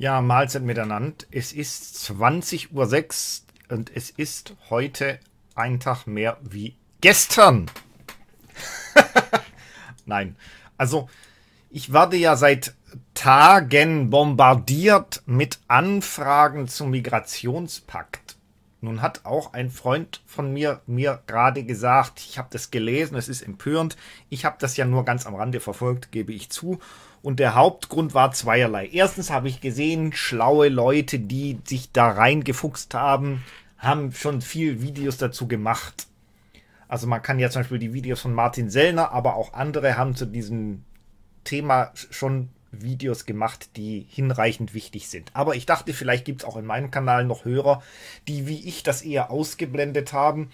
Ja, Mahlzeit miteinander. Es ist 20.06 Uhr und es ist heute ein Tag mehr wie gestern. Nein, also ich werde ja seit Tagen bombardiert mit Anfragen zum Migrationspakt. Nun hat auch ein Freund von mir mir gerade gesagt, ich habe das gelesen, es ist empörend. Ich habe das ja nur ganz am Rande verfolgt, gebe ich zu. Und der Hauptgrund war zweierlei. Erstens habe ich gesehen, schlaue Leute, die sich da reingefuchst haben, haben schon viel Videos dazu gemacht. Also man kann ja zum Beispiel die Videos von Martin Sellner, aber auch andere haben zu diesem Thema schon Videos gemacht, die hinreichend wichtig sind. Aber ich dachte, vielleicht gibt es auch in meinem Kanal noch Hörer, die wie ich das eher ausgeblendet haben.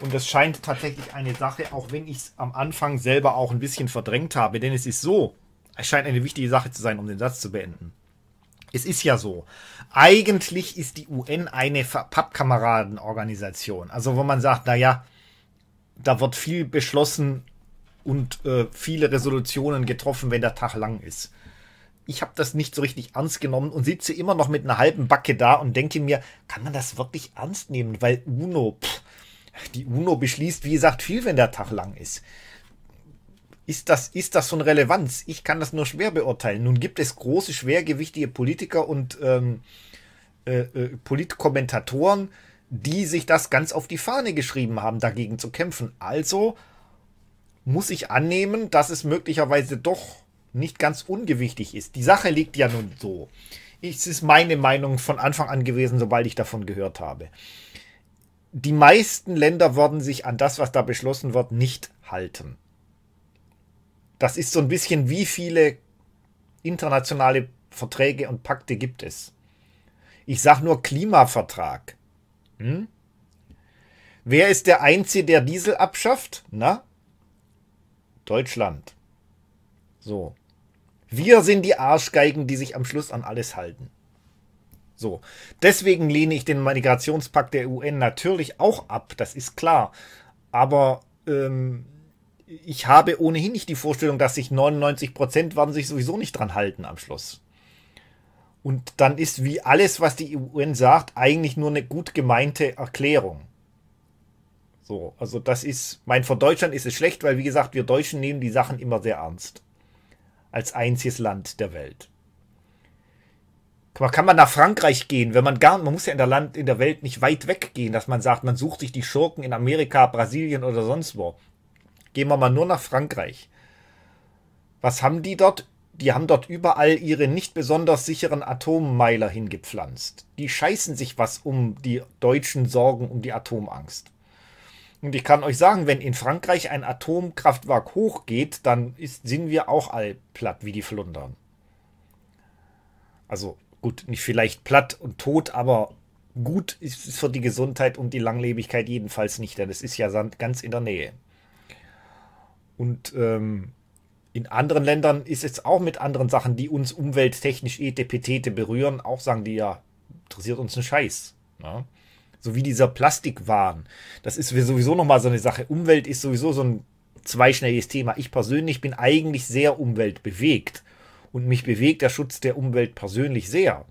Und das scheint tatsächlich eine Sache, auch wenn ich es am Anfang selber auch ein bisschen verdrängt habe. Denn es ist so, es scheint eine wichtige Sache zu sein, um den Satz zu beenden. Es ist ja so. Eigentlich ist die UN eine Pappkameradenorganisation. Also wo man sagt, naja, da wird viel beschlossen und äh, viele Resolutionen getroffen, wenn der Tag lang ist. Ich habe das nicht so richtig ernst genommen und sitze immer noch mit einer halben Backe da und denke mir, kann man das wirklich ernst nehmen? Weil UNO, pff, die UNO beschließt, wie gesagt, viel, wenn der Tag lang ist. Ist das, ist das von Relevanz? Ich kann das nur schwer beurteilen. Nun gibt es große, schwergewichtige Politiker und ähm, äh, äh, Politkommentatoren, die sich das ganz auf die Fahne geschrieben haben, dagegen zu kämpfen. Also muss ich annehmen, dass es möglicherweise doch nicht ganz ungewichtig ist. Die Sache liegt ja nun so. Es ist meine Meinung von Anfang an gewesen, sobald ich davon gehört habe. Die meisten Länder werden sich an das, was da beschlossen wird, nicht halten das ist so ein bisschen, wie viele internationale Verträge und Pakte gibt es? Ich sage nur Klimavertrag. Hm? Wer ist der Einzige, der Diesel abschafft? Na? Deutschland. So. Wir sind die Arschgeigen, die sich am Schluss an alles halten. So. Deswegen lehne ich den Migrationspakt der UN natürlich auch ab, das ist klar. Aber ähm, ich habe ohnehin nicht die Vorstellung, dass sich 99 Prozent werden sich sowieso nicht dran halten am Schluss. Und dann ist wie alles, was die UN sagt, eigentlich nur eine gut gemeinte Erklärung. So, also das ist, mein, von Deutschland ist es schlecht, weil wie gesagt, wir Deutschen nehmen die Sachen immer sehr ernst. Als einziges Land der Welt. Man kann man nach Frankreich gehen, wenn man gar, man muss ja in der Land, in der Welt nicht weit weggehen, dass man sagt, man sucht sich die Schurken in Amerika, Brasilien oder sonst wo. Gehen wir mal nur nach Frankreich. Was haben die dort? Die haben dort überall ihre nicht besonders sicheren Atommeiler hingepflanzt. Die scheißen sich was um die deutschen Sorgen um die Atomangst. Und ich kann euch sagen, wenn in Frankreich ein Atomkraftwerk hochgeht, dann ist, sind wir auch all platt wie die Flundern. Also gut, nicht vielleicht platt und tot, aber gut ist es für die Gesundheit und die Langlebigkeit jedenfalls nicht, denn es ist ja ganz in der Nähe. Und ähm, in anderen Ländern ist es auch mit anderen Sachen, die uns umwelttechnisch etepetete eh berühren, auch sagen die ja, interessiert uns ein Scheiß. Ja? Ne? So wie dieser Plastikwahn. Das ist sowieso nochmal so eine Sache. Umwelt ist sowieso so ein zweischneidiges Thema. Ich persönlich bin eigentlich sehr umweltbewegt. Und mich bewegt der Schutz der Umwelt persönlich sehr.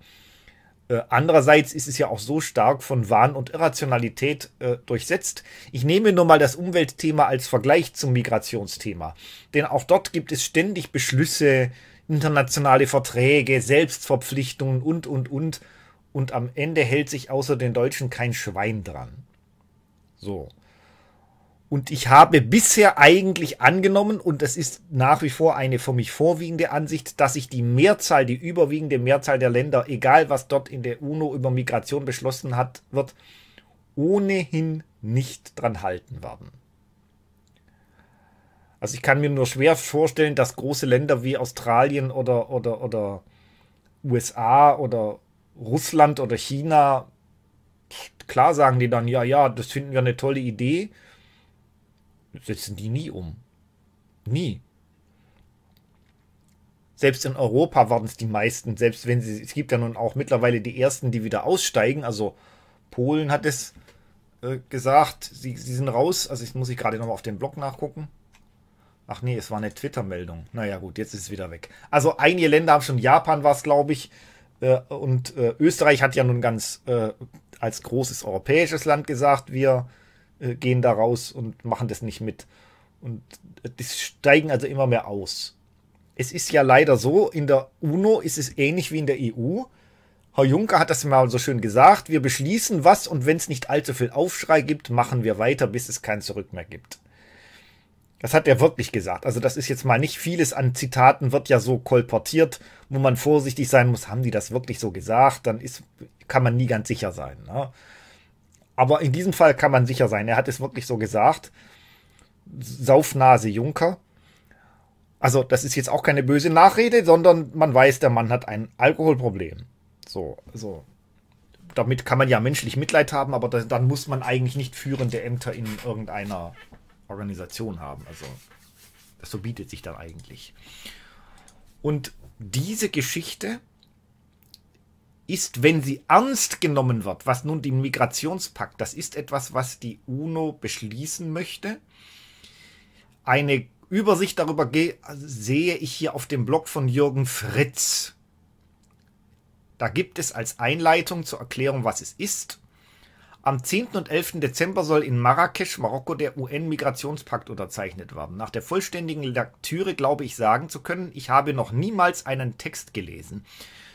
Äh, andererseits ist es ja auch so stark von Wahn und Irrationalität äh, durchsetzt. Ich nehme nur mal das Umweltthema als Vergleich zum Migrationsthema. Denn auch dort gibt es ständig Beschlüsse, internationale Verträge, Selbstverpflichtungen und, und, und. Und am Ende hält sich außer den Deutschen kein Schwein dran. So. Und ich habe bisher eigentlich angenommen, und das ist nach wie vor eine für mich vorwiegende Ansicht, dass sich die Mehrzahl, die überwiegende Mehrzahl der Länder, egal was dort in der UNO über Migration beschlossen hat, wird ohnehin nicht dran halten werden. Also ich kann mir nur schwer vorstellen, dass große Länder wie Australien oder, oder, oder USA oder Russland oder China, klar sagen die dann, ja, ja, das finden wir eine tolle Idee setzen die nie um. Nie. Selbst in Europa waren es die meisten, selbst wenn sie, es gibt ja nun auch mittlerweile die ersten, die wieder aussteigen. Also Polen hat es äh, gesagt, sie, sie sind raus. Also jetzt muss ich gerade nochmal auf den Blog nachgucken. Ach nee, es war eine Twitter-Meldung. Naja gut, jetzt ist es wieder weg. Also einige Länder haben schon, Japan war es, glaube ich. Äh, und äh, Österreich hat ja nun ganz äh, als großes europäisches Land gesagt, wir äh, gehen da raus und machen das nicht mit. Und die steigen also immer mehr aus. Es ist ja leider so, in der UNO ist es ähnlich wie in der EU. Herr Juncker hat das mal so schön gesagt, wir beschließen was und wenn es nicht allzu viel Aufschrei gibt, machen wir weiter, bis es kein Zurück mehr gibt. Das hat er wirklich gesagt. Also das ist jetzt mal nicht vieles an Zitaten, wird ja so kolportiert, wo man vorsichtig sein muss, haben die das wirklich so gesagt, dann ist, kann man nie ganz sicher sein. Ne? Aber in diesem Fall kann man sicher sein. Er hat es wirklich so gesagt. Saufnase Junker. Also, das ist jetzt auch keine böse Nachrede, sondern man weiß, der Mann hat ein Alkoholproblem. So, so. Also, damit kann man ja menschlich Mitleid haben, aber das, dann muss man eigentlich nicht führende Ämter in irgendeiner Organisation haben. Also, das so bietet sich dann eigentlich. Und diese Geschichte ist, wenn sie ernst genommen wird, was nun den Migrationspakt, das ist etwas, was die UNO beschließen möchte. Eine Übersicht darüber sehe ich hier auf dem Blog von Jürgen Fritz. Da gibt es als Einleitung zur Erklärung, was es ist. Am 10. und 11. Dezember soll in Marrakesch, Marokko, der UN-Migrationspakt unterzeichnet werden. Nach der vollständigen Lektüre glaube ich sagen zu können, ich habe noch niemals einen Text gelesen,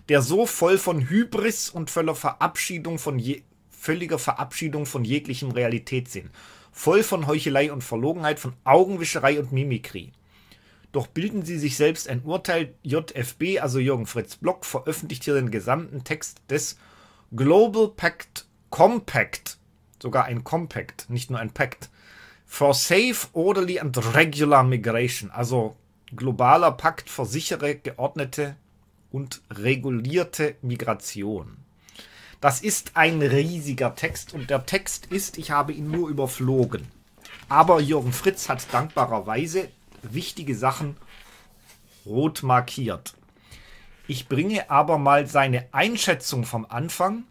der so voll von Hybris und völliger Verabschiedung von, je, völliger Verabschiedung von jeglichem Realitätssinn, voll von Heuchelei und Verlogenheit, von Augenwischerei und Mimikrie. Doch bilden sie sich selbst ein Urteil. JFB, also Jürgen Fritz Block, veröffentlicht hier den gesamten Text des Global Pact Compact, sogar ein Compact, nicht nur ein Pact, for safe, orderly and regular migration, also globaler Pakt für sichere, geordnete und regulierte Migration. Das ist ein riesiger Text und der Text ist, ich habe ihn nur überflogen. Aber Jürgen Fritz hat dankbarerweise wichtige Sachen rot markiert. Ich bringe aber mal seine Einschätzung vom Anfang,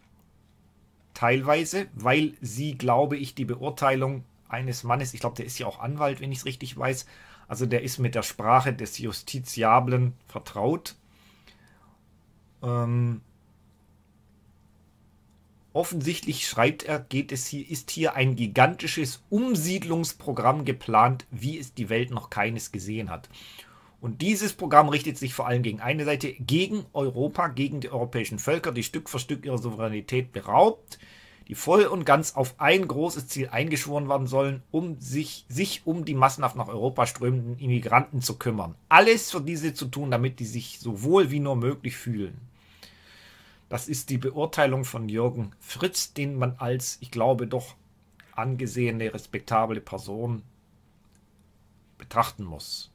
teilweise, weil sie, glaube ich, die Beurteilung eines Mannes, ich glaube, der ist ja auch Anwalt, wenn ich es richtig weiß, also der ist mit der Sprache des Justiziablen vertraut, ähm, offensichtlich schreibt er, geht es hier, ist hier ein gigantisches Umsiedlungsprogramm geplant, wie es die Welt noch keines gesehen hat. Und dieses Programm richtet sich vor allem gegen eine Seite, gegen Europa, gegen die europäischen Völker, die Stück für Stück ihre Souveränität beraubt, die voll und ganz auf ein großes Ziel eingeschworen werden sollen, um sich, sich um die massenhaft nach Europa strömenden Immigranten zu kümmern. Alles für diese zu tun, damit die sich so wohl wie nur möglich fühlen. Das ist die Beurteilung von Jürgen Fritz, den man als, ich glaube, doch angesehene, respektable Person betrachten muss.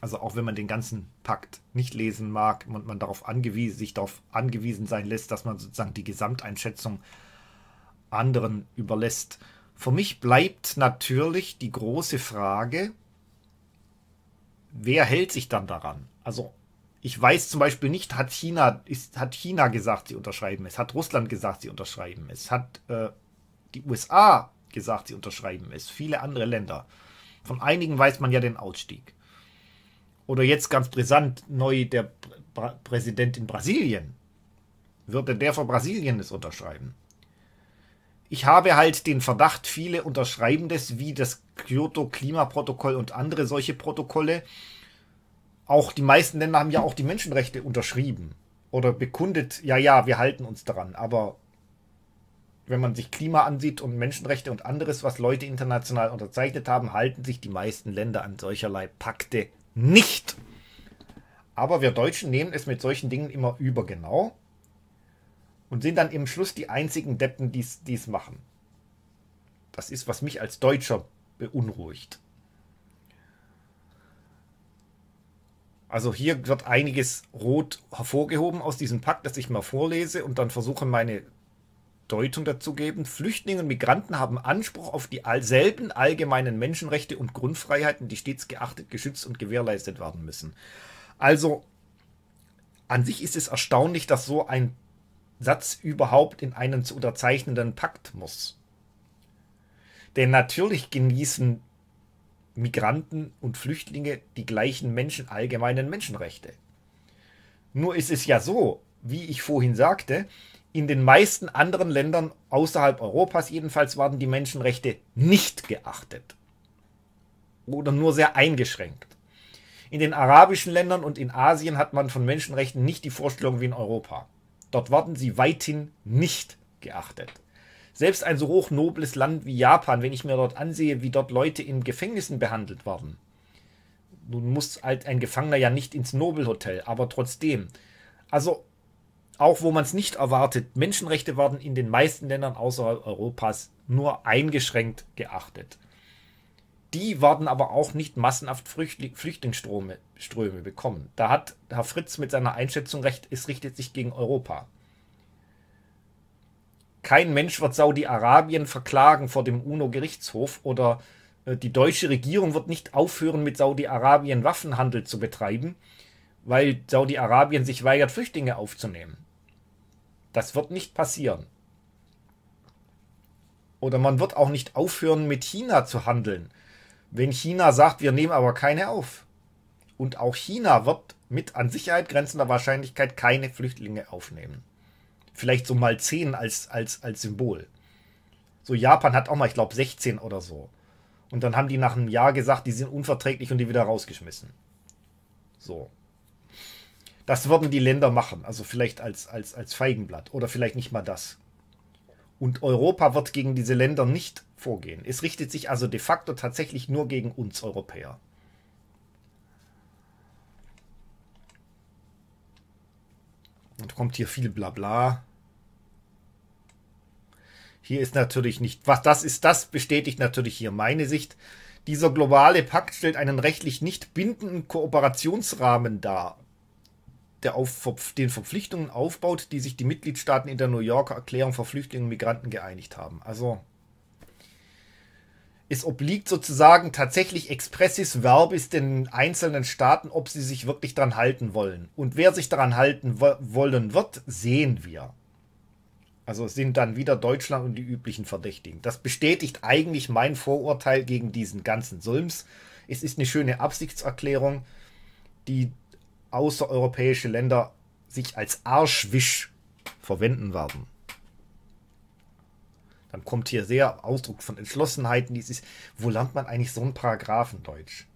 Also auch wenn man den ganzen Pakt nicht lesen mag und man darauf angewiesen, sich darauf angewiesen sein lässt, dass man sozusagen die Gesamteinschätzung anderen überlässt. Für mich bleibt natürlich die große Frage, wer hält sich dann daran? Also ich weiß zum Beispiel nicht, hat China, ist, hat China gesagt, sie unterschreiben es, hat Russland gesagt, sie unterschreiben es, hat äh, die USA gesagt, sie unterschreiben es, viele andere Länder. Von einigen weiß man ja den Ausstieg. Oder jetzt ganz brisant, neu der Pr Präsident in Brasilien. Würde der von Brasilien es unterschreiben? Ich habe halt den Verdacht, viele unterschreiben das wie das Kyoto-Klimaprotokoll und andere solche Protokolle, auch die meisten Länder haben ja auch die Menschenrechte unterschrieben oder bekundet, ja, ja, wir halten uns daran. Aber wenn man sich Klima ansieht und Menschenrechte und anderes, was Leute international unterzeichnet haben, halten sich die meisten Länder an solcherlei Pakte nicht. Aber wir Deutschen nehmen es mit solchen Dingen immer übergenau und sind dann im Schluss die einzigen Deppen, die es machen. Das ist, was mich als Deutscher beunruhigt. Also hier wird einiges rot hervorgehoben aus diesem Pakt, das ich mal vorlese und dann versuche meine Deutung dazu geben. Flüchtlinge und Migranten haben Anspruch auf dieselben allgemeinen Menschenrechte und Grundfreiheiten, die stets geachtet, geschützt und gewährleistet werden müssen. Also an sich ist es erstaunlich, dass so ein Satz überhaupt in einen zu unterzeichnenden Pakt muss. Denn natürlich genießen Migranten und Flüchtlinge die gleichen Menschen allgemeinen Menschenrechte. Nur ist es ja so, wie ich vorhin sagte, in den meisten anderen Ländern außerhalb Europas jedenfalls werden die Menschenrechte nicht geachtet oder nur sehr eingeschränkt. In den arabischen Ländern und in Asien hat man von Menschenrechten nicht die Vorstellung wie in Europa. Dort wurden sie weithin nicht geachtet. Selbst ein so hochnobles Land wie Japan, wenn ich mir dort ansehe, wie dort Leute in Gefängnissen behandelt werden. Nun muss halt ein Gefangener ja nicht ins Nobelhotel, aber trotzdem. Also, auch wo man es nicht erwartet, Menschenrechte werden in den meisten Ländern außerhalb Europas nur eingeschränkt geachtet. Die werden aber auch nicht massenhaft Flüchtlingsströme Ströme bekommen. Da hat Herr Fritz mit seiner Einschätzung recht, es richtet sich gegen Europa. Kein Mensch wird Saudi-Arabien verklagen vor dem UNO-Gerichtshof oder äh, die deutsche Regierung wird nicht aufhören, mit Saudi-Arabien Waffenhandel zu betreiben, weil Saudi-Arabien sich weigert, Flüchtlinge aufzunehmen. Das wird nicht passieren. Oder man wird auch nicht aufhören, mit China zu handeln, wenn China sagt, wir nehmen aber keine auf. Und auch China wird mit an Sicherheit grenzender Wahrscheinlichkeit keine Flüchtlinge aufnehmen vielleicht so mal 10 als, als, als Symbol. So Japan hat auch mal, ich glaube, 16 oder so. Und dann haben die nach einem Jahr gesagt, die sind unverträglich und die wieder rausgeschmissen. So. Das würden die Länder machen, also vielleicht als, als, als Feigenblatt oder vielleicht nicht mal das. Und Europa wird gegen diese Länder nicht vorgehen. Es richtet sich also de facto tatsächlich nur gegen uns Europäer. Und kommt hier viel Blabla. Hier ist natürlich nicht, was das ist, das bestätigt natürlich hier meine Sicht. Dieser globale Pakt stellt einen rechtlich nicht bindenden Kooperationsrahmen dar, der auf den Verpflichtungen aufbaut, die sich die Mitgliedstaaten in der New Yorker Erklärung für Flüchtlinge und Migranten geeinigt haben. Also es obliegt sozusagen tatsächlich expressis verbis den einzelnen Staaten, ob sie sich wirklich dran halten wollen. Und wer sich dran halten wollen wird, sehen wir. Also sind dann wieder Deutschland und die üblichen Verdächtigen. Das bestätigt eigentlich mein Vorurteil gegen diesen ganzen Sulms. Es ist eine schöne Absichtserklärung, die außereuropäische Länder sich als Arschwisch verwenden werden. Dann kommt hier sehr Ausdruck von Entschlossenheit. dieses, wo lernt man eigentlich so einen Paragraphen Deutsch?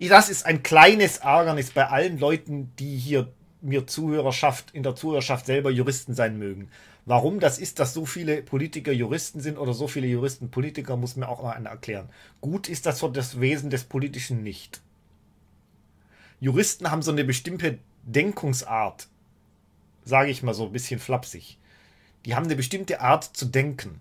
Das ist ein kleines Ärgernis bei allen Leuten, die hier mir Zuhörerschaft, in der Zuhörerschaft selber Juristen sein mögen. Warum das ist, dass so viele Politiker Juristen sind oder so viele Juristen Politiker, muss mir auch mal einer erklären. Gut ist das für das Wesen des Politischen nicht. Juristen haben so eine bestimmte Denkungsart, sage ich mal so ein bisschen flapsig. Die haben eine bestimmte Art zu denken.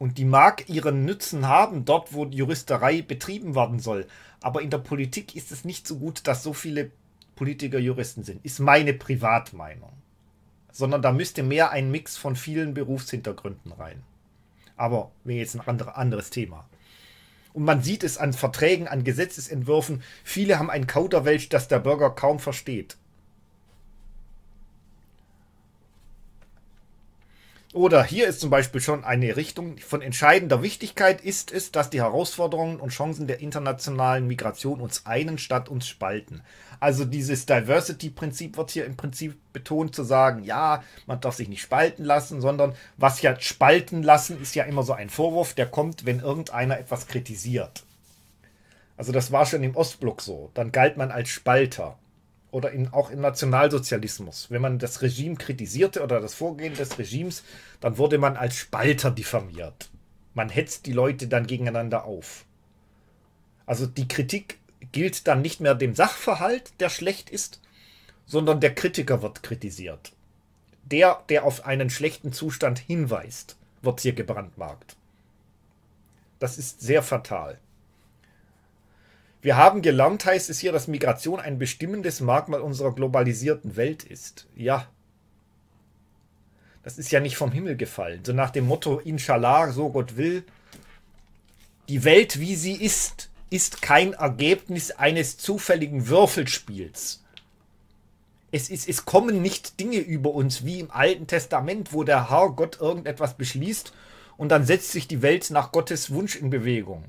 Und die mag ihren Nutzen haben, dort wo Juristerei betrieben werden soll. Aber in der Politik ist es nicht so gut, dass so viele Politiker Juristen sind. Ist meine Privatmeinung. Sondern da müsste mehr ein Mix von vielen Berufshintergründen rein. Aber wäre jetzt ein andere, anderes Thema. Und man sieht es an Verträgen, an Gesetzesentwürfen. Viele haben ein Kauderwelsch, das der Bürger kaum versteht. Oder hier ist zum Beispiel schon eine Richtung. Von entscheidender Wichtigkeit ist es, dass die Herausforderungen und Chancen der internationalen Migration uns einen statt uns spalten. Also dieses Diversity-Prinzip wird hier im Prinzip betont zu sagen, ja, man darf sich nicht spalten lassen, sondern was ja spalten lassen ist ja immer so ein Vorwurf, der kommt, wenn irgendeiner etwas kritisiert. Also das war schon im Ostblock so. Dann galt man als Spalter oder in, auch im Nationalsozialismus. Wenn man das Regime kritisierte oder das Vorgehen des Regimes, dann wurde man als Spalter diffamiert. Man hetzt die Leute dann gegeneinander auf. Also die Kritik gilt dann nicht mehr dem Sachverhalt, der schlecht ist, sondern der Kritiker wird kritisiert. Der, der auf einen schlechten Zustand hinweist, wird hier gebrandmarkt. Das ist sehr fatal. Wir haben gelernt, heißt es hier, dass Migration ein bestimmendes Merkmal unserer globalisierten Welt ist. Ja. Das ist ja nicht vom Himmel gefallen. So nach dem Motto, Inshallah, so Gott will. Die Welt, wie sie ist, ist kein Ergebnis eines zufälligen Würfelspiels. Es, ist, es kommen nicht Dinge über uns wie im Alten Testament, wo der Herr Gott irgendetwas beschließt und dann setzt sich die Welt nach Gottes Wunsch in Bewegung.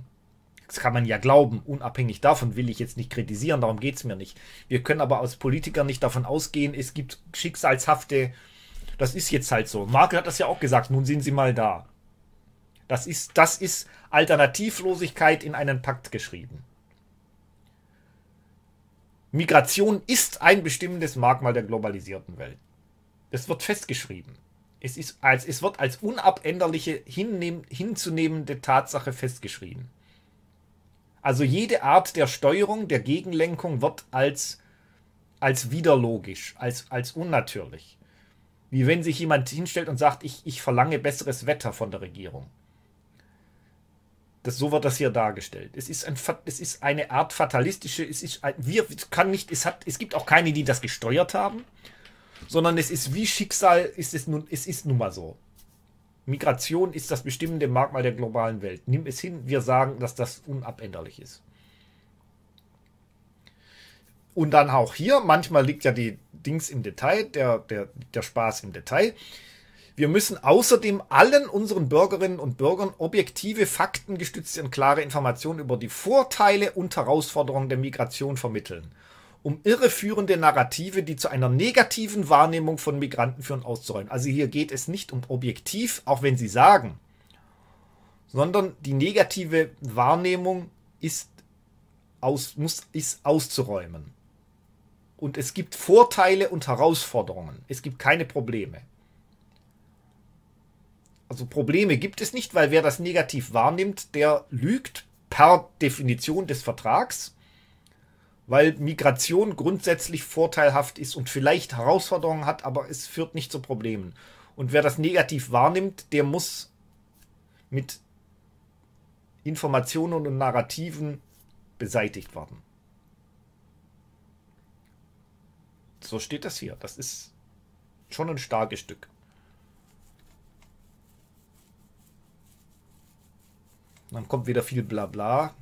Das kann man ja glauben. Unabhängig davon will ich jetzt nicht kritisieren, darum geht es mir nicht. Wir können aber als Politiker nicht davon ausgehen, es gibt schicksalshafte. Das ist jetzt halt so. Merkel hat das ja auch gesagt, nun sind sie mal da. Das ist, das ist Alternativlosigkeit in einen Pakt geschrieben. Migration ist ein bestimmendes Merkmal der globalisierten Welt. Das wird festgeschrieben. Es, ist als, es wird als unabänderliche hinzunehmende Tatsache festgeschrieben. Also jede Art der Steuerung, der Gegenlenkung wird als, als widerlogisch, als, als unnatürlich. Wie wenn sich jemand hinstellt und sagt, ich, ich verlange besseres Wetter von der Regierung. Das, so wird das hier dargestellt. Es ist, ein, es ist eine Art fatalistische, es ist ein, wir kann nicht, es hat, es gibt auch keine, die das gesteuert haben, sondern es ist wie Schicksal, ist es nun, es ist nun mal so. Migration ist das bestimmende Merkmal der globalen Welt. Nimm es hin, wir sagen, dass das unabänderlich ist. Und dann auch hier, manchmal liegt ja die Dings im Detail, der, der, der Spaß im Detail. Wir müssen außerdem allen unseren Bürgerinnen und Bürgern objektive, faktengestützte und klare Informationen über die Vorteile und Herausforderungen der Migration vermitteln um irreführende Narrative, die zu einer negativen Wahrnehmung von Migranten führen, auszuräumen. Also hier geht es nicht um objektiv, auch wenn sie sagen, sondern die negative Wahrnehmung ist, aus, muss, ist auszuräumen. Und es gibt Vorteile und Herausforderungen. Es gibt keine Probleme. Also Probleme gibt es nicht, weil wer das negativ wahrnimmt, der lügt per Definition des Vertrags weil Migration grundsätzlich vorteilhaft ist und vielleicht Herausforderungen hat, aber es führt nicht zu Problemen. Und wer das negativ wahrnimmt, der muss mit Informationen und Narrativen beseitigt werden. So steht das hier. Das ist schon ein starkes Stück. Dann kommt wieder viel Blabla.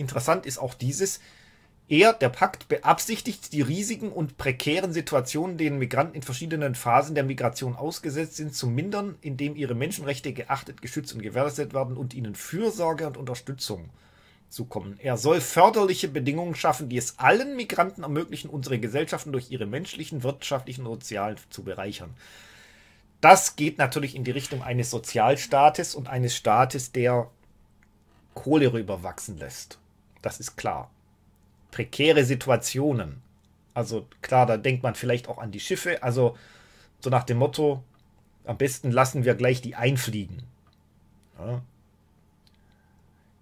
Interessant ist auch dieses, er, der Pakt, beabsichtigt, die riesigen und prekären Situationen, denen Migranten in verschiedenen Phasen der Migration ausgesetzt sind, zu mindern, indem ihre Menschenrechte geachtet, geschützt und gewährleistet werden und ihnen Fürsorge und Unterstützung zukommen. Er soll förderliche Bedingungen schaffen, die es allen Migranten ermöglichen, unsere Gesellschaften durch ihre menschlichen, wirtschaftlichen und sozialen zu bereichern. Das geht natürlich in die Richtung eines Sozialstaates und eines Staates, der Kohle rüberwachsen lässt. Das ist klar. Prekäre Situationen. Also klar, da denkt man vielleicht auch an die Schiffe. Also so nach dem Motto, am besten lassen wir gleich die einfliegen. Ja.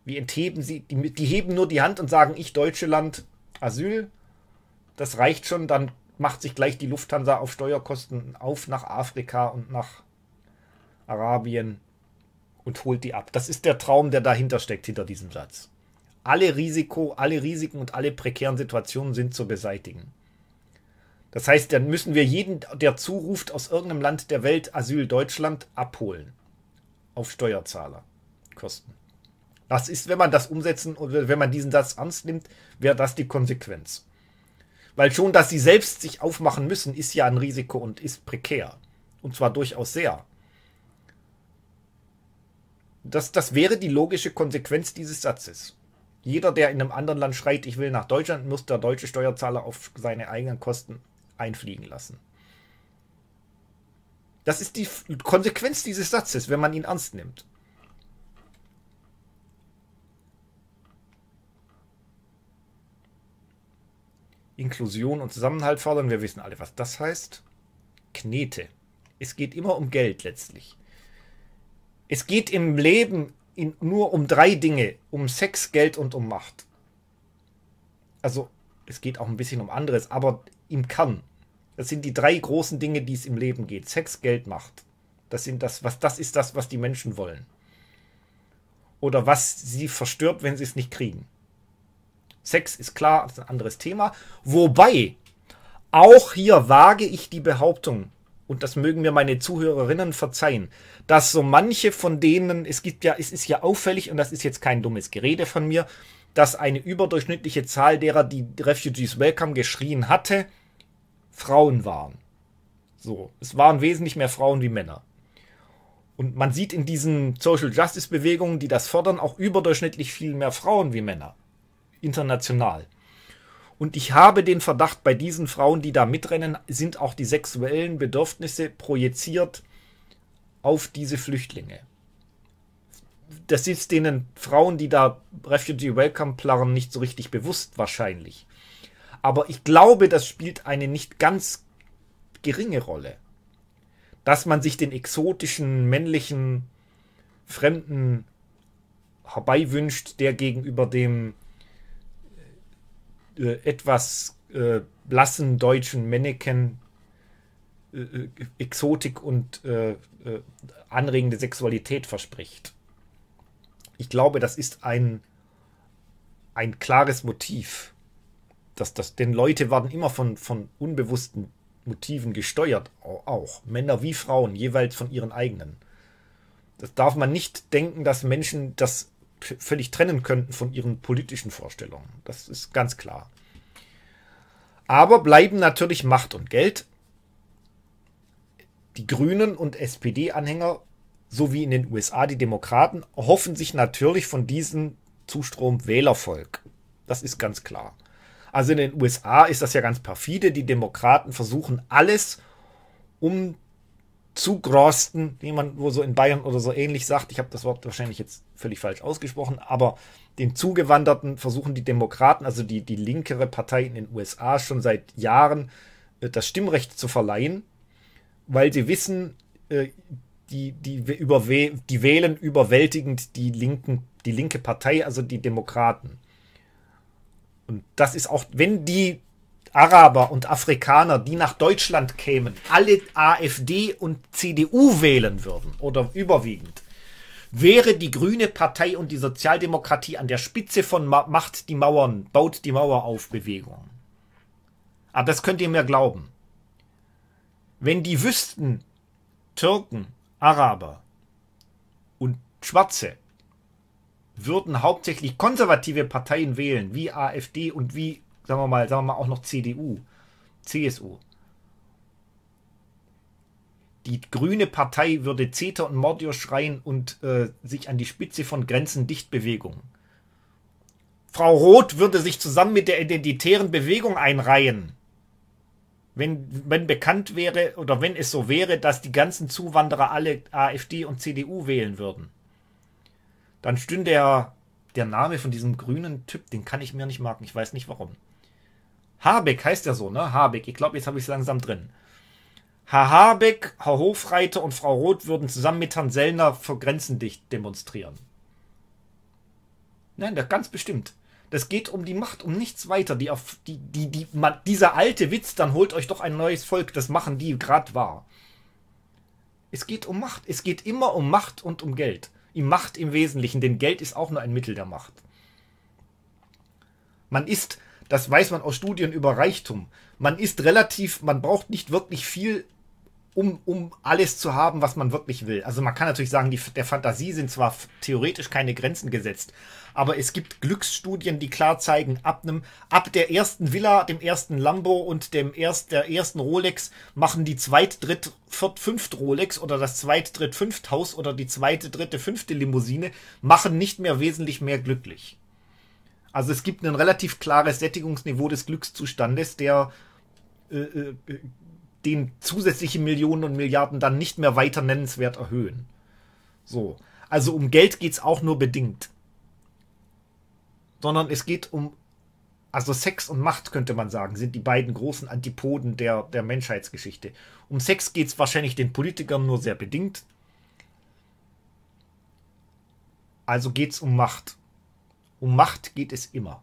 Wir entheben sie, die, die heben nur die Hand und sagen, ich deutsche Land, Asyl. Das reicht schon, dann macht sich gleich die Lufthansa auf Steuerkosten auf nach Afrika und nach Arabien und holt die ab. Das ist der Traum, der dahinter steckt, hinter diesem Satz alle Risiko, alle Risiken und alle prekären Situationen sind zu beseitigen. Das heißt, dann müssen wir jeden, der zuruft aus irgendeinem Land der Welt Asyl Deutschland abholen. Auf Steuerzahlerkosten. Das ist, wenn man das umsetzen oder wenn man diesen Satz ernst nimmt, wäre das die Konsequenz. Weil schon, dass sie selbst sich aufmachen müssen, ist ja ein Risiko und ist prekär. Und zwar durchaus sehr. Das, das wäre die logische Konsequenz dieses Satzes. Jeder, der in einem anderen Land schreit, ich will nach Deutschland, muss der deutsche Steuerzahler auf seine eigenen Kosten einfliegen lassen. Das ist die Konsequenz dieses Satzes, wenn man ihn ernst nimmt. Inklusion und Zusammenhalt fördern, wir wissen alle, was das heißt. Knete. Es geht immer um Geld letztlich. Es geht im Leben in, nur um drei Dinge. Um Sex, Geld und um Macht. Also es geht auch ein bisschen um anderes, aber im Kern. Das sind die drei großen Dinge, die es im Leben geht. Sex, Geld, Macht. Das, sind das, was, das ist das, was die Menschen wollen. Oder was sie verstört, wenn sie es nicht kriegen. Sex ist klar, das ist ein anderes Thema. Wobei, auch hier wage ich die Behauptung, und das mögen mir meine Zuhörerinnen verzeihen, dass so manche von denen, es gibt ja, es ist ja auffällig und das ist jetzt kein dummes Gerede von mir, dass eine überdurchschnittliche Zahl derer, die Refugees Welcome geschrien hatte, Frauen waren. So, es waren wesentlich mehr Frauen wie Männer. Und man sieht in diesen Social Justice Bewegungen, die das fordern, auch überdurchschnittlich viel mehr Frauen wie Männer. International. Und ich habe den Verdacht, bei diesen Frauen, die da mitrennen, sind auch die sexuellen Bedürfnisse projiziert auf diese Flüchtlinge. Das ist denen Frauen, die da Refugee Welcome plärren, nicht so richtig bewusst wahrscheinlich. Aber ich glaube, das spielt eine nicht ganz geringe Rolle. Dass man sich den exotischen, männlichen, fremden herbeiwünscht, der gegenüber dem äh, etwas äh, blassen deutschen Männchen äh, äh, Exotik und äh, anregende Sexualität verspricht. Ich glaube, das ist ein, ein klares Motiv. Das, das, denn Leute werden immer von, von unbewussten Motiven gesteuert, auch Männer wie Frauen, jeweils von ihren eigenen. Das darf man nicht denken, dass Menschen das völlig trennen könnten von ihren politischen Vorstellungen. Das ist ganz klar. Aber bleiben natürlich Macht und Geld. Die Grünen und SPD-Anhänger sowie in den USA die Demokraten hoffen sich natürlich von diesem Zustrom Wählervolk. Das ist ganz klar. Also in den USA ist das ja ganz perfide. Die Demokraten versuchen alles, um zugrosten, wie man wo so in Bayern oder so ähnlich sagt. Ich habe das Wort wahrscheinlich jetzt völlig falsch ausgesprochen, aber den Zugewanderten versuchen die Demokraten, also die, die linkere Partei in den USA, schon seit Jahren äh, das Stimmrecht zu verleihen, weil sie wissen, äh, die, die, über, die wählen überwältigend die, linken, die linke Partei, also die Demokraten. Und das ist auch, wenn die Araber und Afrikaner, die nach Deutschland kämen, alle AfD und CDU wählen würden oder überwiegend, wäre die Grüne Partei und die Sozialdemokratie an der Spitze von Ma Macht die Mauern, baut die Mauer auf Bewegung. Aber das könnt ihr mir glauben. Wenn die wüssten, Türken, Araber und Schwarze würden hauptsächlich konservative Parteien wählen, wie AfD und wie sagen wir mal, sagen wir mal auch noch CDU, CSU. Die grüne Partei würde Zeter und Mordio schreien und äh, sich an die Spitze von Grenzen dicht bewegen. Frau Roth würde sich zusammen mit der identitären Bewegung einreihen. Wenn, wenn, bekannt wäre oder wenn es so wäre, dass die ganzen Zuwanderer alle AfD und CDU wählen würden, dann stünde ja der Name von diesem grünen Typ, den kann ich mir nicht merken, ich weiß nicht warum. Habeck heißt ja so, ne? Habeck. Ich glaube, jetzt habe ich es langsam drin. Herr Habeck, Herr Hofreiter und Frau Roth würden zusammen mit Herrn Sellner für grenzendicht demonstrieren. Nein, das ganz bestimmt. Das geht um die Macht, um nichts weiter. Die, die, die, die man, dieser alte Witz, dann holt euch doch ein neues Volk, das machen die gerade wahr. Es geht um Macht. Es geht immer um Macht und um Geld. Die Macht im Wesentlichen, denn Geld ist auch nur ein Mittel der Macht. Man ist das weiß man aus Studien über Reichtum. Man ist relativ, man braucht nicht wirklich viel, um, um alles zu haben, was man wirklich will. Also man kann natürlich sagen, die, der Fantasie sind zwar theoretisch keine Grenzen gesetzt, aber es gibt Glücksstudien, die klar zeigen, ab, einem, ab der ersten Villa, dem ersten Lambo und dem erst, der ersten Rolex machen die zweit, dritt, viert, fünft Rolex oder das zweit, dritt, fünft Haus oder die zweite, dritte, fünfte Limousine machen nicht mehr wesentlich mehr glücklich. Also es gibt ein relativ klares Sättigungsniveau des Glückszustandes, der äh, äh den zusätzlichen Millionen und Milliarden dann nicht mehr weiter nennenswert erhöhen. So. Also um Geld geht es auch nur bedingt. Sondern es geht um. Also Sex und Macht, könnte man sagen, sind die beiden großen Antipoden der, der Menschheitsgeschichte. Um Sex geht es wahrscheinlich den Politikern nur sehr bedingt. Also geht es um Macht. Um Macht geht es immer.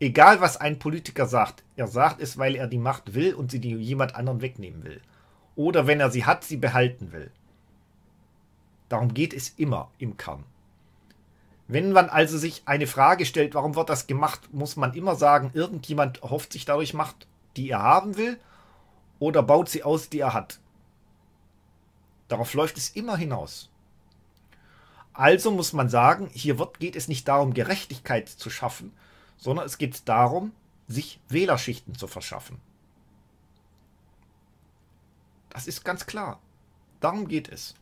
Egal, was ein Politiker sagt, er sagt es, weil er die Macht will und sie jemand anderen wegnehmen will. Oder wenn er sie hat, sie behalten will. Darum geht es immer im Kern. Wenn man also sich eine Frage stellt, warum wird das gemacht, muss man immer sagen, irgendjemand erhofft sich dadurch Macht, die er haben will, oder baut sie aus, die er hat. Darauf läuft es immer hinaus. Also muss man sagen, hier wird, geht es nicht darum, Gerechtigkeit zu schaffen, sondern es geht darum, sich Wählerschichten zu verschaffen. Das ist ganz klar. Darum geht es.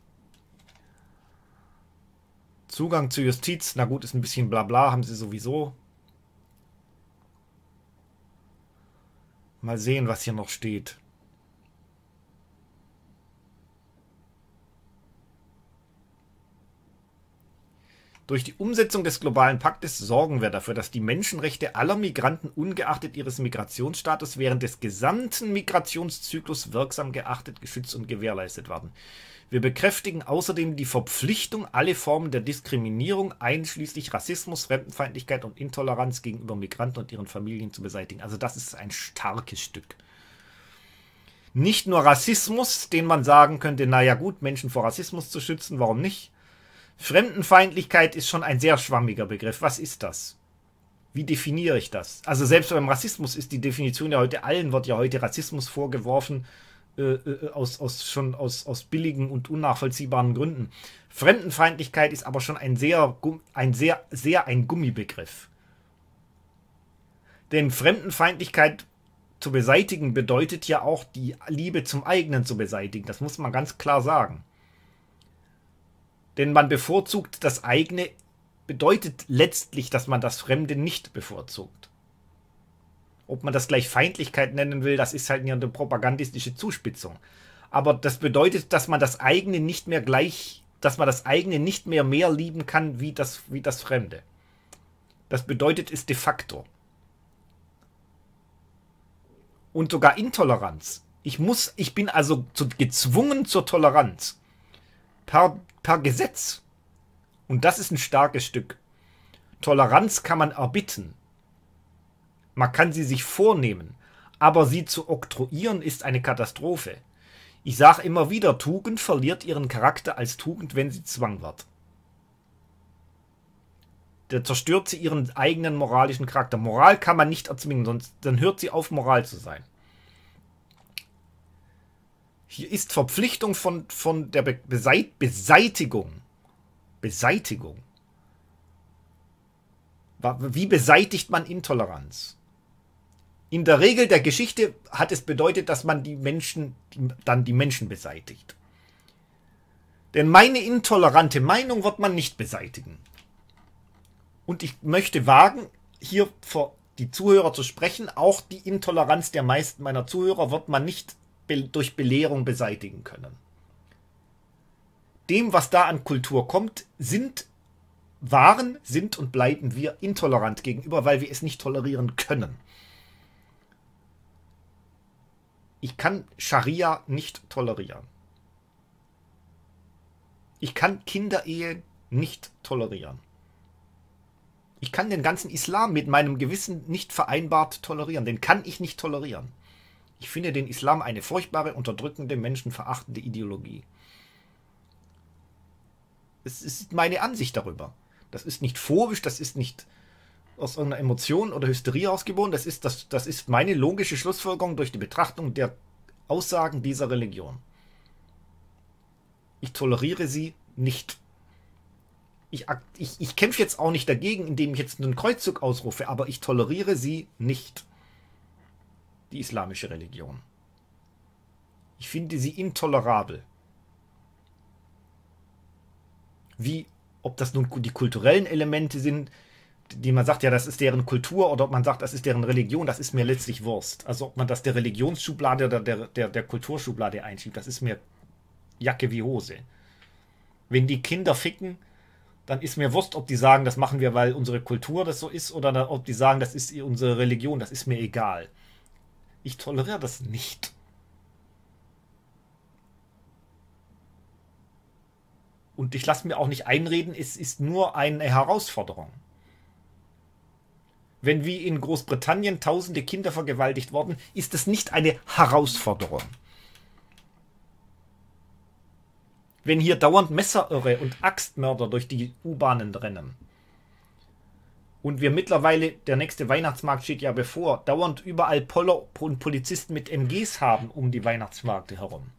Zugang zur Justiz, na gut, ist ein bisschen Blabla, haben sie sowieso. Mal sehen, was hier noch steht. Durch die Umsetzung des globalen Paktes sorgen wir dafür, dass die Menschenrechte aller Migranten ungeachtet ihres Migrationsstatus während des gesamten Migrationszyklus wirksam geachtet, geschützt und gewährleistet werden. Wir bekräftigen außerdem die Verpflichtung, alle Formen der Diskriminierung, einschließlich Rassismus, Fremdenfeindlichkeit und Intoleranz gegenüber Migranten und ihren Familien zu beseitigen. Also das ist ein starkes Stück nicht nur Rassismus, den man sagen könnte, naja gut, Menschen vor Rassismus zu schützen, warum nicht? Fremdenfeindlichkeit ist schon ein sehr schwammiger Begriff. Was ist das? Wie definiere ich das? Also selbst beim Rassismus ist die Definition ja heute allen, wird ja heute Rassismus vorgeworfen, äh, äh aus, aus, schon aus, aus billigen und unnachvollziehbaren Gründen. Fremdenfeindlichkeit ist aber schon ein sehr, ein sehr, sehr ein Gummibegriff. Denn Fremdenfeindlichkeit zu beseitigen bedeutet ja auch, die Liebe zum eigenen zu beseitigen. Das muss man ganz klar sagen. Denn man bevorzugt das eigene, bedeutet letztlich, dass man das Fremde nicht bevorzugt. Ob man das gleich Feindlichkeit nennen will, das ist halt eine propagandistische Zuspitzung. Aber das bedeutet, dass man das eigene nicht mehr gleich, dass man das eigene nicht mehr mehr lieben kann wie das, wie das Fremde. Das bedeutet es de facto. Und sogar Intoleranz. Ich muss, ich bin also zu, gezwungen zur Toleranz. Per per Gesetz. Und das ist ein starkes Stück. Toleranz kann man erbitten. Man kann sie sich vornehmen, aber sie zu oktroyieren ist eine Katastrophe. Ich sage immer wieder, Tugend verliert ihren Charakter als Tugend, wenn sie Zwang wird. Da zerstört sie ihren eigenen moralischen Charakter. Moral kann man nicht erzwingen, sonst dann hört sie auf, moral zu sein. Hier ist Verpflichtung von, von der Be Beseit Beseitigung. Beseitigung. Wie beseitigt man Intoleranz? In der Regel der Geschichte hat es bedeutet, dass man die Menschen, dann die Menschen beseitigt. Denn meine intolerante Meinung wird man nicht beseitigen. Und ich möchte wagen, hier vor die Zuhörer zu sprechen, auch die Intoleranz der meisten meiner Zuhörer wird man nicht durch Belehrung beseitigen können. Dem, was da an Kultur kommt, sind, waren, sind und bleiben wir intolerant gegenüber, weil wir es nicht tolerieren können. Ich kann Scharia nicht tolerieren. Ich kann Kinderehe nicht tolerieren. Ich kann den ganzen Islam mit meinem Gewissen nicht vereinbart tolerieren. Den kann ich nicht tolerieren. Ich finde den Islam eine furchtbare, unterdrückende, menschenverachtende Ideologie. Es ist meine Ansicht darüber. Das ist nicht phobisch, das ist nicht aus einer Emotion oder Hysterie ausgeboren, das ist, das, das ist meine logische Schlussfolgerung durch die Betrachtung der Aussagen dieser Religion. Ich toleriere sie nicht. Ich, ich, ich kämpfe jetzt auch nicht dagegen, indem ich jetzt einen Kreuzzug ausrufe, aber ich toleriere sie nicht die islamische Religion. Ich finde sie intolerabel. Wie, ob das nun die kulturellen Elemente sind, die man sagt, ja, das ist deren Kultur, oder ob man sagt, das ist deren Religion, das ist mir letztlich Wurst. Also ob man das der Religionsschublade oder der, der, der Kulturschublade einschiebt, das ist mir Jacke wie Hose. Wenn die Kinder ficken, dann ist mir Wurst, ob die sagen, das machen wir, weil unsere Kultur das so ist, oder ob die sagen, das ist unsere Religion, das ist mir egal. Ich toleriere das nicht. Und ich lasse mir auch nicht einreden, es ist nur eine Herausforderung. Wenn wie in Großbritannien tausende Kinder vergewaltigt worden, ist es nicht eine Herausforderung. Wenn hier dauernd Messerirre und Axtmörder durch die U-Bahnen rennen, und wir mittlerweile, der nächste Weihnachtsmarkt steht ja bevor, dauernd überall Poller und Polizisten mit MGs haben um die Weihnachtsmärkte herum,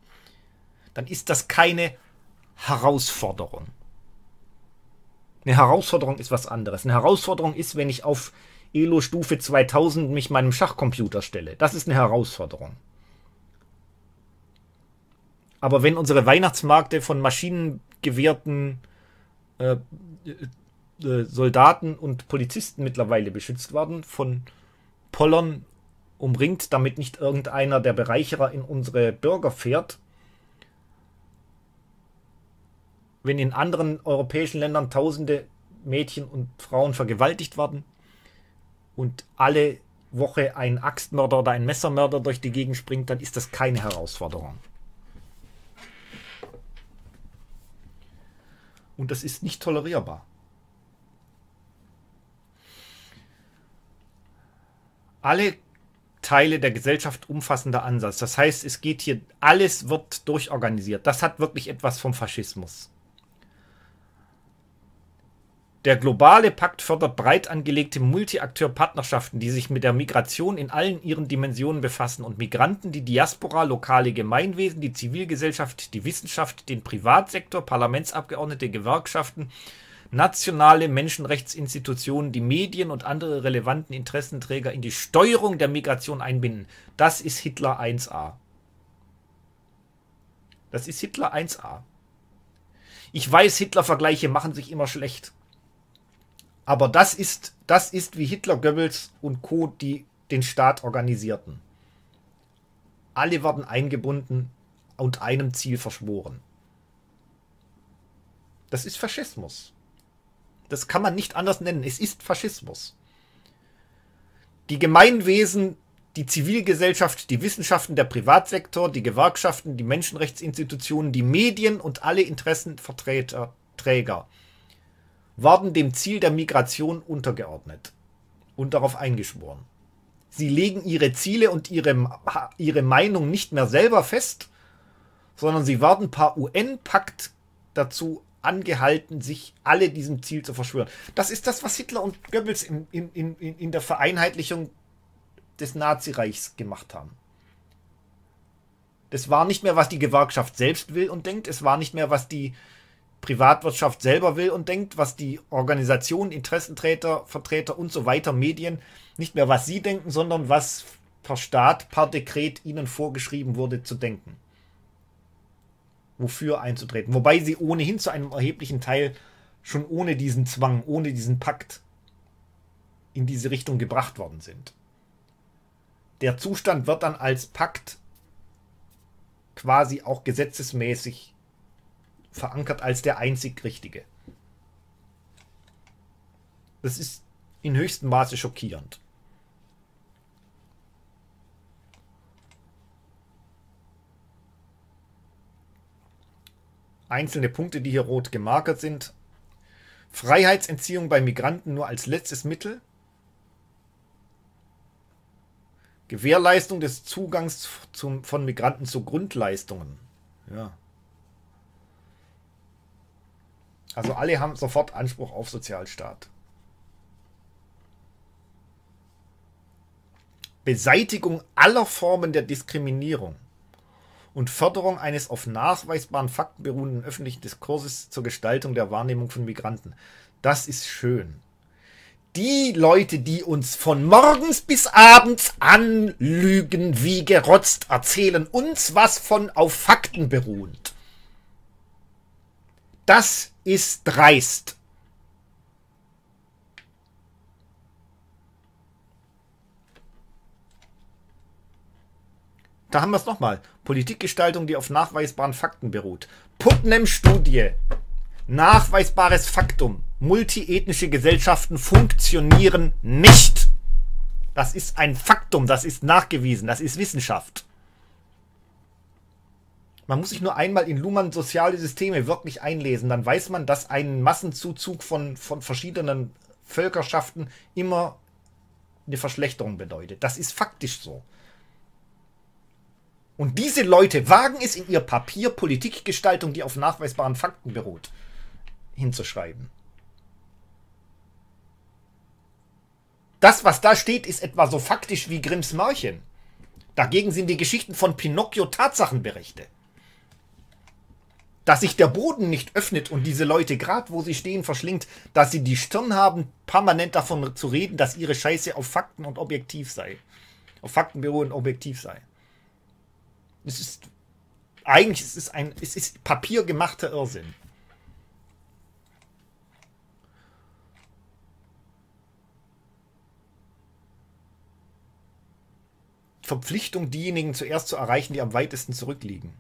dann ist das keine Herausforderung. Eine Herausforderung ist was anderes. Eine Herausforderung ist, wenn ich auf Elo Stufe 2000 mich meinem Schachcomputer stelle. Das ist eine Herausforderung. Aber wenn unsere Weihnachtsmärkte von maschinengewehrten äh, äh, Soldaten und Polizisten mittlerweile beschützt werden, von Pollern umringt, damit nicht irgendeiner der Bereicherer in unsere Bürger fährt. Wenn in anderen europäischen Ländern tausende Mädchen und Frauen vergewaltigt werden und alle Woche ein Axtmörder oder ein Messermörder durch die Gegend springt, dann ist das keine Herausforderung. Und das ist nicht tolerierbar. alle Teile der Gesellschaft umfassender Ansatz. Das heißt, es geht hier, alles wird durchorganisiert. Das hat wirklich etwas vom Faschismus. Der globale Pakt fördert breit angelegte Multiakteur-Partnerschaften, die sich mit der Migration in allen ihren Dimensionen befassen und Migranten, die Diaspora, lokale Gemeinwesen, die Zivilgesellschaft, die Wissenschaft, den Privatsektor, Parlamentsabgeordnete, Gewerkschaften, nationale Menschenrechtsinstitutionen, die Medien und andere relevanten Interessenträger in die Steuerung der Migration einbinden. Das ist Hitler 1a. Das ist Hitler 1a. Ich weiß, Hitler-Vergleiche machen sich immer schlecht. Aber das ist, das ist wie Hitler, Goebbels und Co., die den Staat organisierten. Alle werden eingebunden und einem Ziel verschworen. Das ist Faschismus. Das kann man nicht anders nennen. Es ist Faschismus. Die Gemeinwesen, die Zivilgesellschaft, die Wissenschaften, der Privatsektor, die Gewerkschaften, die Menschenrechtsinstitutionen, die Medien und alle Interessenvertreter, Träger werden dem Ziel der Migration untergeordnet und darauf eingeschworen. Sie legen ihre Ziele und ihre, ihre Meinung nicht mehr selber fest, sondern sie werden per UN-Pakt dazu angehalten, sich alle diesem Ziel zu verschwören. Das ist das, was Hitler und Goebbels in, in, in, in der Vereinheitlichung des Nazireichs gemacht haben. Das war nicht mehr, was die Gewerkschaft selbst will und denkt. Es war nicht mehr, was die Privatwirtschaft selber will und denkt, was die Organisationen, Interessenträter, Vertreter und so weiter, Medien, nicht mehr, was sie denken, sondern was per Staat, per Dekret ihnen vorgeschrieben wurde zu denken wofür einzutreten. Wobei sie ohnehin zu einem erheblichen Teil schon ohne diesen Zwang, ohne diesen Pakt in diese Richtung gebracht worden sind. Der Zustand wird dann als Pakt quasi auch gesetzesmäßig verankert als der einzig richtige. Das ist in höchstem Maße schockierend. einzelne Punkte, die hier rot gemarkert sind. Freiheitsentziehung bei Migranten nur als letztes Mittel. Gewährleistung des Zugangs zum, von Migranten zu Grundleistungen. Ja. Also alle haben sofort Anspruch auf Sozialstaat. Beseitigung aller Formen der Diskriminierung und Förderung eines auf nachweisbaren Fakten beruhenden öffentlichen Diskurses zur Gestaltung der Wahrnehmung von Migranten. Das ist schön. Die Leute, die uns von morgens bis abends anlügen wie gerotzt, erzählen uns was von auf Fakten beruhend. Das ist dreist. Da haben wir es nochmal. Politikgestaltung, die auf nachweisbaren Fakten beruht. Putnam-Studie. Nachweisbares Faktum. Multiethnische Gesellschaften funktionieren nicht. Das ist ein Faktum. Das ist nachgewiesen. Das ist Wissenschaft. Man muss sich nur einmal in Luhmann soziale Systeme wirklich einlesen. Dann weiß man, dass ein Massenzuzug von, von verschiedenen Völkerschaften immer eine Verschlechterung bedeutet. Das ist faktisch so. Und diese Leute wagen es in ihr Papier Politikgestaltung, die auf nachweisbaren Fakten beruht, hinzuschreiben. Das, was da steht, ist etwa so faktisch wie Grimms Märchen. Dagegen sind die Geschichten von Pinocchio Tatsachenberichte. Dass sich der Boden nicht öffnet und diese Leute gerade, wo sie stehen verschlingt, dass sie die Stirn haben, permanent davon zu reden, dass ihre Scheiße auf Fakten und objektiv sei. Auf Fakten beruhen objektiv sei. Es ist eigentlich es ist ein es ist papiergemachter Irrsinn. Verpflichtung, diejenigen zuerst zu erreichen, die am weitesten zurückliegen.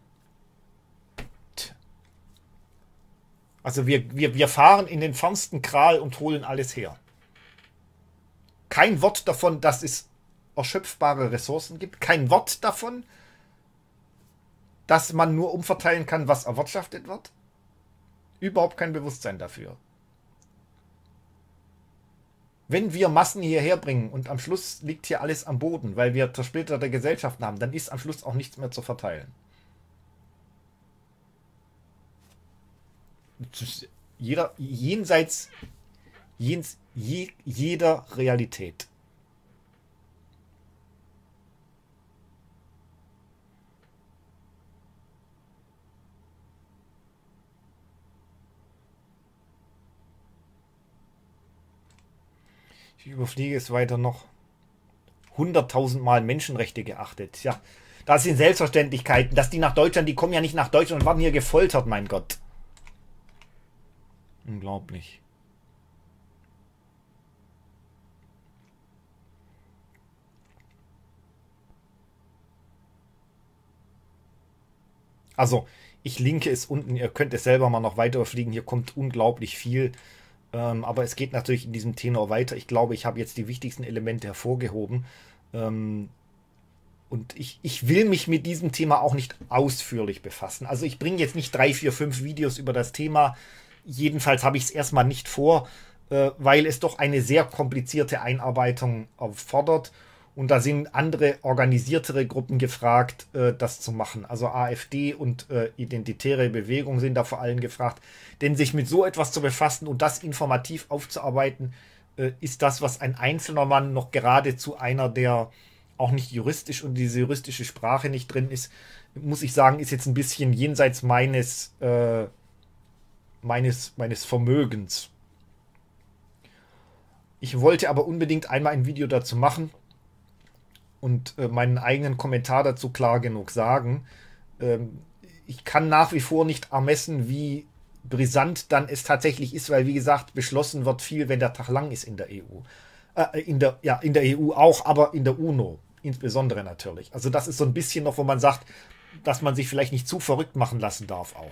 Also wir, wir, wir fahren in den fernsten Kral und holen alles her. Kein Wort davon, dass es erschöpfbare Ressourcen gibt. Kein Wort davon, dass man nur umverteilen kann, was erwirtschaftet wird? Überhaupt kein Bewusstsein dafür. Wenn wir Massen hierher bringen und am Schluss liegt hier alles am Boden, weil wir zersplitterte Gesellschaften haben, dann ist am Schluss auch nichts mehr zu verteilen. Jeder, jenseits, jens, je, jeder Realität. Ich überfliege es weiter noch. 100.000 Mal Menschenrechte geachtet. Ja, das sind Selbstverständlichkeiten. Dass die nach Deutschland, die kommen ja nicht nach Deutschland und werden hier gefoltert, mein Gott. Unglaublich. Also, ich linke es unten. Ihr könnt es selber mal noch weiter weiterfliegen. Hier kommt unglaublich viel. Ähm, aber es geht natürlich in diesem Tenor weiter. Ich glaube, ich habe jetzt die wichtigsten Elemente hervorgehoben. Ähm, und ich, ich will mich mit diesem Thema auch nicht ausführlich befassen. Also ich bringe jetzt nicht drei, vier, fünf Videos über das Thema. Jedenfalls habe ich es erstmal nicht vor, äh, weil es doch eine sehr komplizierte Einarbeitung erfordert. Äh, und da sind andere organisiertere Gruppen gefragt, äh, das zu machen. Also AfD und äh, identitäre Bewegung sind da vor allem gefragt. Denn sich mit so etwas zu befassen und das informativ aufzuarbeiten, äh, ist das, was ein einzelner Mann noch geradezu einer, der auch nicht juristisch und diese juristische Sprache nicht drin ist, muss ich sagen, ist jetzt ein bisschen jenseits meines, äh, meines, meines Vermögens. Ich wollte aber unbedingt einmal ein Video dazu machen und äh, meinen eigenen Kommentar dazu klar genug sagen. Ähm, ich kann nach wie vor nicht ermessen, wie brisant dann es tatsächlich ist, weil wie gesagt, beschlossen wird viel, wenn der Tag lang ist in der EU. Äh, in der, ja, in der EU auch, aber in der UNO insbesondere natürlich. Also das ist so ein bisschen noch, wo man sagt, dass man sich vielleicht nicht zu verrückt machen lassen darf auch.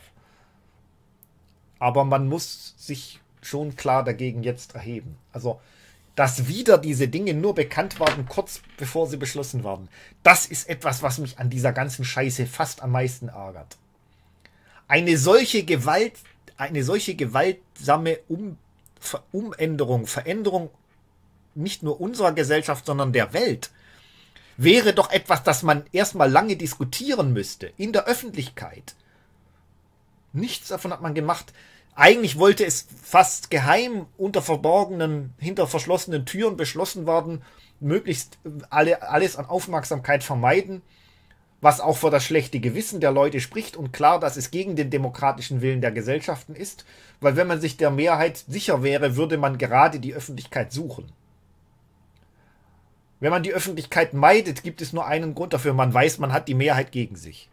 Aber man muss sich schon klar dagegen jetzt erheben. Also dass wieder diese Dinge nur bekannt waren, kurz bevor sie beschlossen waren. Das ist etwas, was mich an dieser ganzen Scheiße fast am meisten ärgert. Eine solche Gewalt, eine solche gewaltsame um, Ver, Umänderung, Veränderung nicht nur unserer Gesellschaft, sondern der Welt, wäre doch etwas, das man erstmal lange diskutieren müsste, in der Öffentlichkeit. Nichts davon hat man gemacht eigentlich wollte es fast geheim unter verborgenen, hinter verschlossenen Türen beschlossen werden, möglichst alle, alles an Aufmerksamkeit vermeiden, was auch für das schlechte Gewissen der Leute spricht und klar, dass es gegen den demokratischen Willen der Gesellschaften ist, weil wenn man sich der Mehrheit sicher wäre, würde man gerade die Öffentlichkeit suchen. Wenn man die Öffentlichkeit meidet, gibt es nur einen Grund dafür, man weiß, man hat die Mehrheit gegen sich.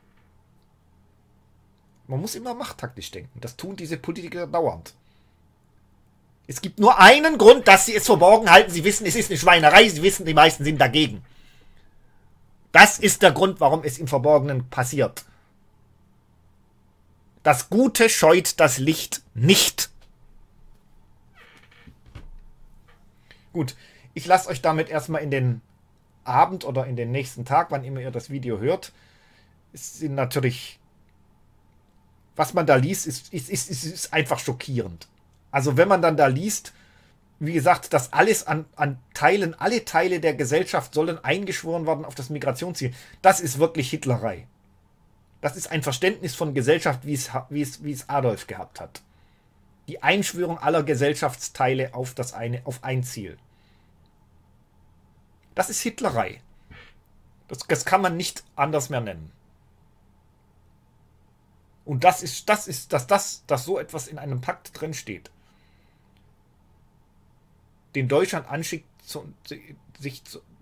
Man muss immer machttaktisch denken. Das tun diese Politiker dauernd. Es gibt nur einen Grund, dass sie es verborgen halten. Sie wissen, es ist eine Schweinerei. Sie wissen, die meisten sind dagegen. Das ist der Grund, warum es im Verborgenen passiert. Das Gute scheut das Licht nicht. Gut, ich lasse euch damit erstmal in den Abend oder in den nächsten Tag, wann immer ihr das Video hört. Es sind natürlich was man da liest, ist, ist, ist, ist, einfach schockierend. Also wenn man dann da liest, wie gesagt, dass alles an, an Teilen, alle Teile der Gesellschaft sollen eingeschworen werden auf das Migrationsziel, das ist wirklich Hitlerei. Das ist ein Verständnis von Gesellschaft, wie es, wie es, wie es Adolf gehabt hat. Die Einschwörung aller Gesellschaftsteile auf das eine, auf ein Ziel. Das ist Hitlerei. Das, das kann man nicht anders mehr nennen. Und das ist, das ist, dass das, dass so etwas in einem Pakt drin steht, den Deutschland anschickt, zu, sich,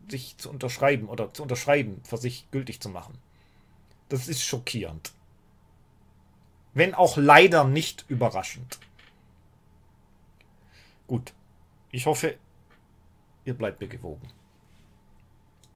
sich zu unterschreiben oder zu unterschreiben, für sich gültig zu machen. Das ist schockierend. Wenn auch leider nicht überraschend. Gut. Ich hoffe, ihr bleibt mir gewogen.